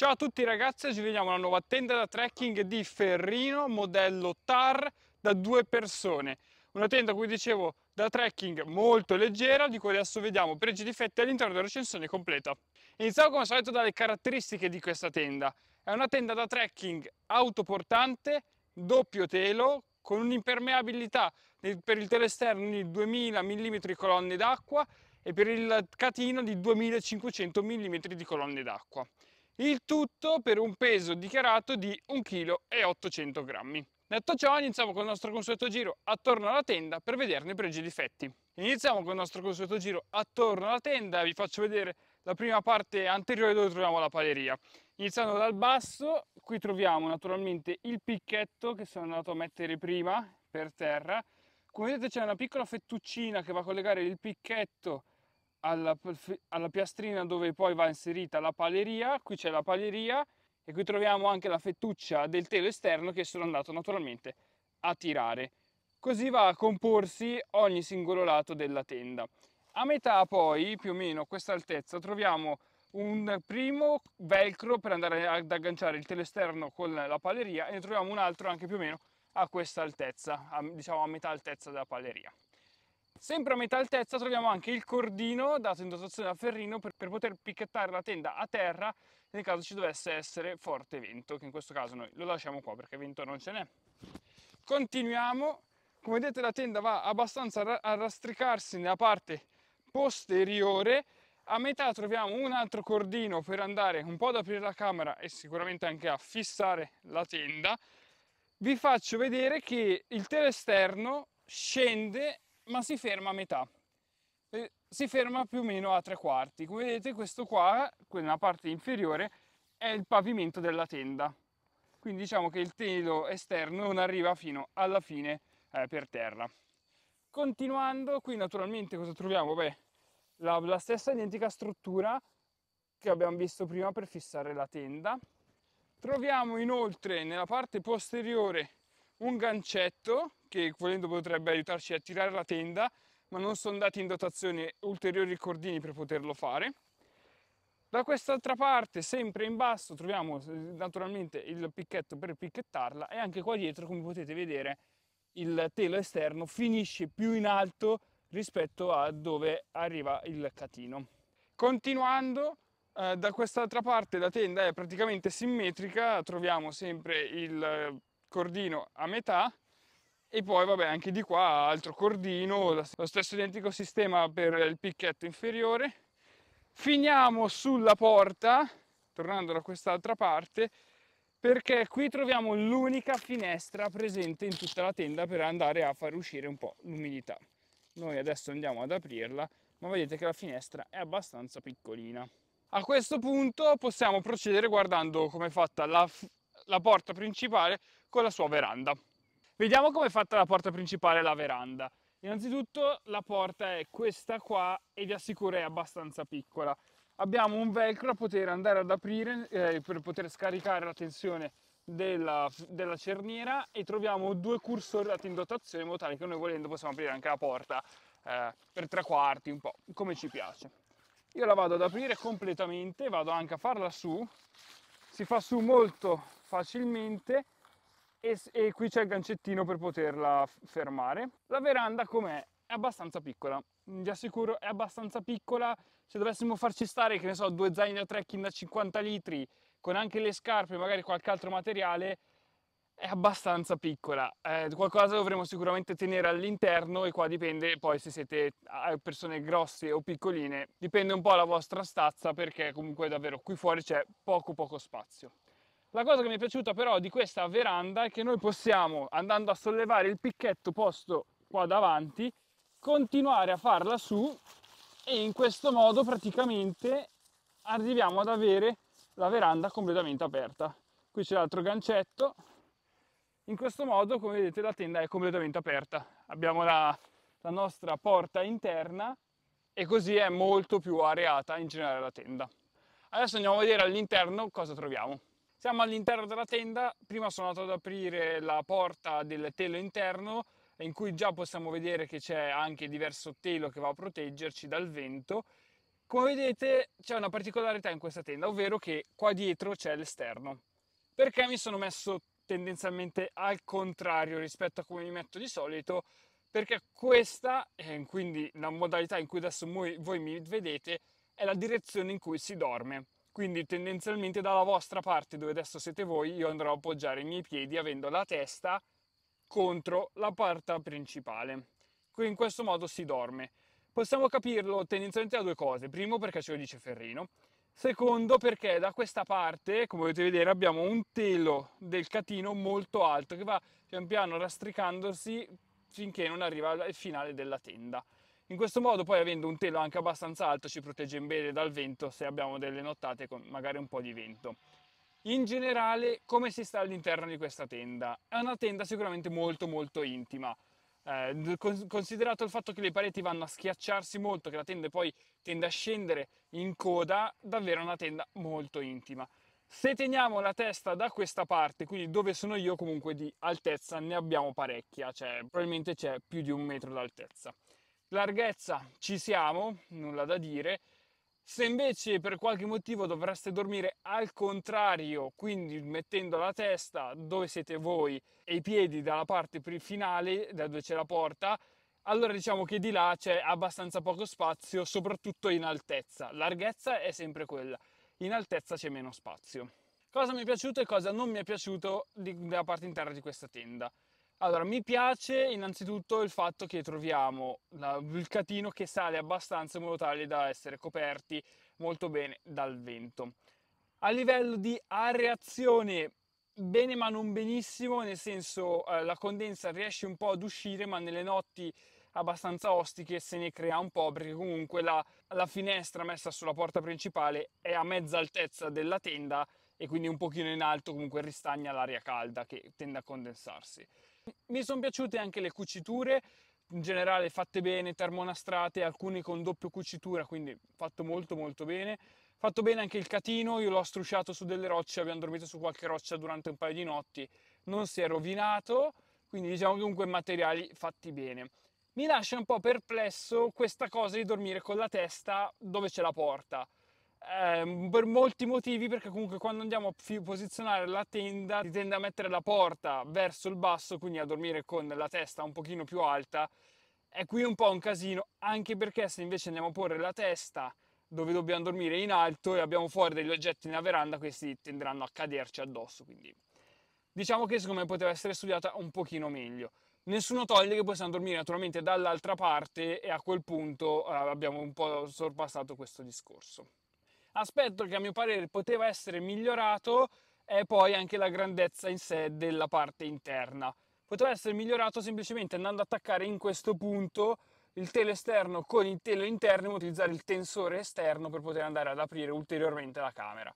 Ciao a tutti ragazzi, ci vediamo una nuova tenda da trekking di Ferrino, modello TAR da due persone. Una tenda, come dicevo, da trekking molto leggera, di cui adesso vediamo pregi e difetti all'interno della recensione completa. Iniziamo come al solito dalle caratteristiche di questa tenda. È una tenda da trekking autoportante, doppio telo, con un'impermeabilità per il telo esterno di 2000 mm colonne d'acqua e per il catino di 2500 mm di colonne d'acqua. Il tutto per un peso dichiarato di 1,8 kg. Detto ciò, iniziamo con il nostro consueto giro attorno alla tenda per vederne i pregi e difetti. Iniziamo con il nostro consueto giro attorno alla tenda, vi faccio vedere la prima parte anteriore dove troviamo la paleria. Iniziando dal basso, qui troviamo naturalmente il picchetto che sono andato a mettere prima per terra. Come vedete c'è una piccola fettuccina che va a collegare il picchetto alla, alla piastrina dove poi va inserita la paleria, qui c'è la paleria e qui troviamo anche la fettuccia del telo esterno che sono andato naturalmente a tirare. Così va a comporsi ogni singolo lato della tenda. A metà poi, più o meno a questa altezza, troviamo un primo velcro per andare ad agganciare il telo esterno con la paleria e ne troviamo un altro anche più o meno a questa altezza, a, diciamo a metà altezza della paleria. Sempre a metà altezza troviamo anche il cordino dato in dotazione da Ferrino per, per, poter picchettare la tenda a terra nel caso ci dovesse essere forte vento, che in questo caso noi lo lasciamo qua perché vento non ce n'è. Continuiamo, come vedete la tenda va abbastanza a rastricarsi nella parte posteriore, a metà troviamo un altro cordino per andare un po' ad aprire la camera e sicuramente anche a fissare la tenda. Vi faccio vedere che il esterno scende ma si ferma a metà. Si ferma più o meno a tre quarti. Come vedete questo qua, nella parte inferiore, è il pavimento della tenda. Quindi diciamo che il telo esterno non arriva fino alla fine eh, per terra. Continuando, qui naturalmente cosa troviamo? Beh, la, la stessa identica struttura che abbiamo visto prima per fissare la tenda. Troviamo inoltre nella parte posteriore un gancetto che volendo potrebbe aiutarci a tirare la tenda, ma non sono dati in dotazione ulteriori cordini per poterlo fare. Da quest'altra parte, sempre in basso, troviamo eh, naturalmente il picchetto per picchettarla e anche qua dietro, come potete vedere, il telo esterno finisce più in alto rispetto a dove arriva il catino. Continuando, eh, da quest'altra parte la tenda è praticamente simmetrica, troviamo sempre il cordino a metà e poi vabbè anche di qua altro cordino, lo stesso identico sistema per il picchetto inferiore. Finiamo sulla porta, tornando da quest'altra parte, perché qui troviamo l'unica finestra presente in tutta la tenda per andare a far uscire un po' l'umidità. Noi adesso andiamo ad aprirla, ma vedete che la finestra è abbastanza piccolina. A questo punto possiamo procedere guardando come è fatta la, la porta principale con la sua veranda. Vediamo come è fatta la porta principale e la veranda. Innanzitutto la porta è questa qua e vi assicuro è abbastanza piccola. Abbiamo un velcro a poter andare ad aprire eh, per poter scaricare la tensione della, della, cerniera e troviamo due cursori dati in dotazione in modo tale che noi volendo possiamo aprire anche la porta eh, per tre quarti, un po' come ci piace. Io la vado ad aprire completamente, vado anche a farla su, si fa su molto facilmente e, e qui c'è il gancettino per poterla fermare. La veranda com'è? È abbastanza piccola, mm, vi assicuro è abbastanza piccola, se dovessimo farci stare, che ne so, due zaini da trekking da 50 litri, con anche le scarpe, magari qualche altro materiale, è abbastanza piccola, eh, qualcosa dovremo sicuramente tenere all'interno e qua dipende poi se siete persone grosse o piccoline, dipende un po' la vostra stazza perché comunque davvero qui fuori c'è poco poco spazio. La cosa che mi è piaciuta però di questa veranda è che noi possiamo, andando a sollevare il picchetto posto qua davanti, continuare a farla su e in questo modo praticamente arriviamo ad avere la veranda completamente aperta. Qui c'è l'altro gancetto, in questo modo come vedete la tenda è completamente aperta. Abbiamo la, la nostra porta interna e così è molto più areata in generale la tenda. Adesso andiamo a vedere all'interno cosa troviamo. Siamo all'interno della tenda, prima sono andato ad aprire la porta del telo interno in cui già possiamo vedere che c'è anche diverso telo che va a proteggerci dal vento. Come vedete c'è una particolarità in questa tenda, ovvero che qua dietro c'è l'esterno. Perché mi sono messo tendenzialmente al contrario rispetto a come mi metto di solito? Perché questa, eh, quindi la modalità in cui adesso voi mi vedete, è la direzione in cui si dorme. Quindi tendenzialmente dalla vostra parte dove adesso siete voi io andrò a appoggiare i miei piedi avendo la testa contro la parte principale. In questo modo si dorme. Possiamo capirlo tendenzialmente da due cose. Primo perché ce lo dice Ferrino. Secondo perché da questa parte, come potete vedere, abbiamo un telo del catino molto alto che va pian piano rastricandosi finché non arriva al finale della tenda. In questo modo poi avendo un telo anche abbastanza alto ci protegge bene dal vento se abbiamo delle nottate con magari un po' di vento. In generale come si sta all'interno di questa tenda? È una tenda sicuramente molto molto intima. Eh, considerato il fatto che le pareti vanno a schiacciarsi molto, che la tenda poi tende a scendere in coda, davvero è una tenda molto intima. Se teniamo la testa da questa parte, quindi dove sono io, comunque di altezza ne abbiamo parecchia, cioè probabilmente c'è più di un metro d'altezza. Larghezza ci siamo, nulla da dire. Se invece per qualche motivo dovreste dormire al contrario, quindi mettendo la testa dove siete voi e i piedi dalla parte finale, da dove c'è la porta, allora diciamo che di là c'è abbastanza poco spazio, soprattutto in altezza. Larghezza è sempre quella, in altezza c'è meno spazio. Cosa mi è piaciuto e cosa non mi è piaciuto della parte interna di questa tenda? Allora, mi piace innanzitutto il fatto che troviamo il catino che sale abbastanza in modo tale da essere coperti molto bene dal vento. A livello di areazione, bene ma non benissimo, nel senso eh, la condensa riesce un po' ad uscire, ma nelle notti abbastanza ostiche se ne crea un po' perché comunque la, la finestra messa sulla porta principale è a mezza altezza della tenda e quindi un pochino in alto comunque ristagna l'aria calda che tende a condensarsi. Mi sono piaciute anche le cuciture, in generale fatte bene, termonastrate, alcune con doppia cucitura, quindi fatto molto molto bene. Fatto bene anche il catino, io l'ho strusciato su delle rocce, abbiamo dormito su qualche roccia durante un paio di notti, non si è rovinato, quindi diciamo comunque materiali fatti bene. Mi lascia un po' perplesso questa cosa di dormire con la testa dove c'è la porta eh, per molti motivi, perché comunque quando andiamo a posizionare la tenda si tende a mettere la porta verso il basso, quindi a dormire con la testa un pochino più alta. E qui un po' un casino, anche perché se invece andiamo a porre la testa dove dobbiamo dormire in alto e abbiamo fuori degli oggetti nella veranda, questi tenderanno a caderci addosso, quindi diciamo che secondo me poteva essere studiata un pochino meglio. Nessuno toglie che possiamo dormire naturalmente dall'altra parte e a quel punto eh, abbiamo un po' sorpassato questo discorso aspetto che a mio parere poteva essere migliorato è poi anche la grandezza in sé della parte interna. Poteva essere migliorato semplicemente andando ad attaccare in questo punto il telo esterno con il telo interno e utilizzare il tensore esterno per poter andare ad aprire ulteriormente la camera.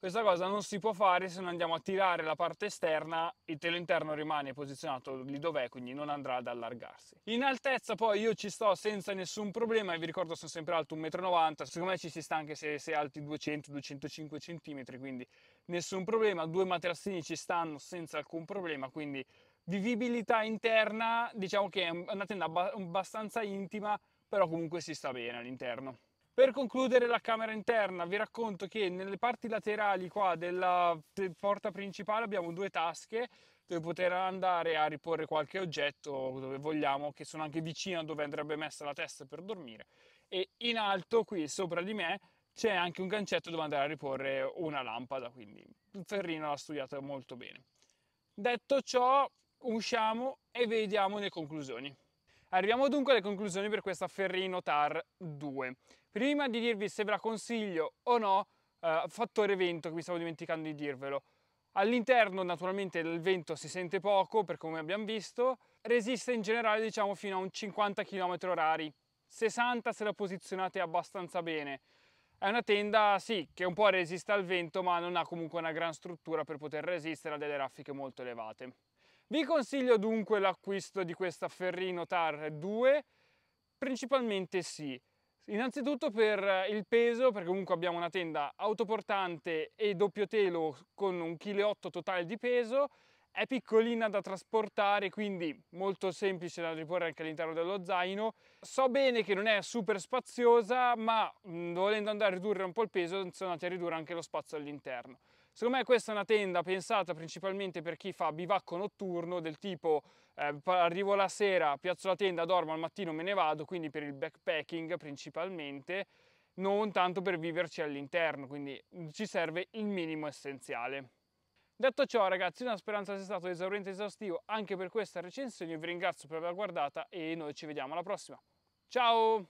Questa cosa non si può fare se non andiamo a tirare la parte esterna, il telo interno rimane posizionato lì dov'è, quindi non andrà ad allargarsi. In altezza poi io ci sto senza nessun problema, e vi ricordo sono sempre alto 1,90 m, secondo me ci si sta anche se, se alti 200-205 cm, quindi nessun problema, due materassini ci stanno senza alcun problema, quindi vivibilità interna diciamo che è una tenda abbastanza intima, però comunque si sta bene all'interno. Per concludere la camera interna vi racconto che nelle parti laterali qua della porta principale abbiamo due tasche dove poter andare a riporre qualche oggetto dove vogliamo che sono anche vicino a dove andrebbe messa la testa per dormire e in alto qui sopra di me c'è anche un gancetto dove andare a riporre una lampada quindi Ferrino l'ha studiata molto bene. Detto ciò usciamo e vediamo le conclusioni. Arriviamo dunque alle conclusioni per questa Ferrino Tar 2. Prima di dirvi se ve la consiglio o no, eh, fattore vento che mi stavo dimenticando di dirvelo. All'interno naturalmente il vento si sente poco per come abbiamo visto, resiste in generale diciamo fino a un 50 km h 60 se la posizionate abbastanza bene. È una tenda sì che un po' resiste al vento ma non ha comunque una gran struttura per poter resistere a delle raffiche molto elevate. Vi consiglio dunque l'acquisto di questa Ferrino Tar 2? Principalmente sì. Innanzitutto per eh, il peso, perché comunque abbiamo una tenda autoportante e doppio telo con un kg totale di peso, è piccolina da trasportare, quindi molto semplice da riporre anche all'interno dello zaino. So bene che non è super spaziosa, ma volendo andare a ridurre un po' il peso, sono andati a ridurre anche lo spazio all'interno. Secondo me questa è una tenda pensata principalmente per chi fa bivacco notturno del tipo eh, arrivo la sera, piazzo la tenda, dormo al mattino, me ne vado, quindi per il backpacking principalmente, non tanto per viverci all'interno, quindi ci serve il minimo essenziale. Detto ciò ragazzi, una speranza sia stato esauriente e esaustivo anche per questa recensione, io vi ringrazio per averla guardata e noi ci vediamo alla prossima. Ciao!